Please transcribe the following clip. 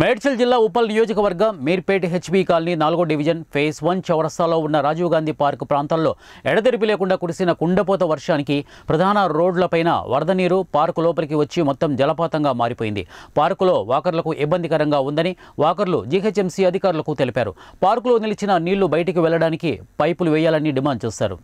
మేడ్చల్ జిల్లా ఉప్పల్ నియోజకవర్గం Meerpet HB colony నాలుగో డివిజన్ ఫేస్ వన్ చౌరస్తాలో ఉన్న రాజీవ్ గాంధీ పార్క్ ప్రాంతాల్లో ఎడతెరిపి లేకుండా కురిసిన కుండపోత వర్షానికి ప్రధాన రోడ్లపైన వరద నీరు పార్కు లోపలికి వచ్చి మొత్తం జలపాతంగా మారిపోయింది పార్కులో వాకర్లకు ఇబ్బందికరంగా ఉందని వాకర్లు జీహెచ్ఎంసీ అధికారులకు తెలిపారు పార్కులో నిలిచిన నీళ్లు బయటికి వెళ్లడానికి పైపులు వేయాలని డిమాండ్ చేశారు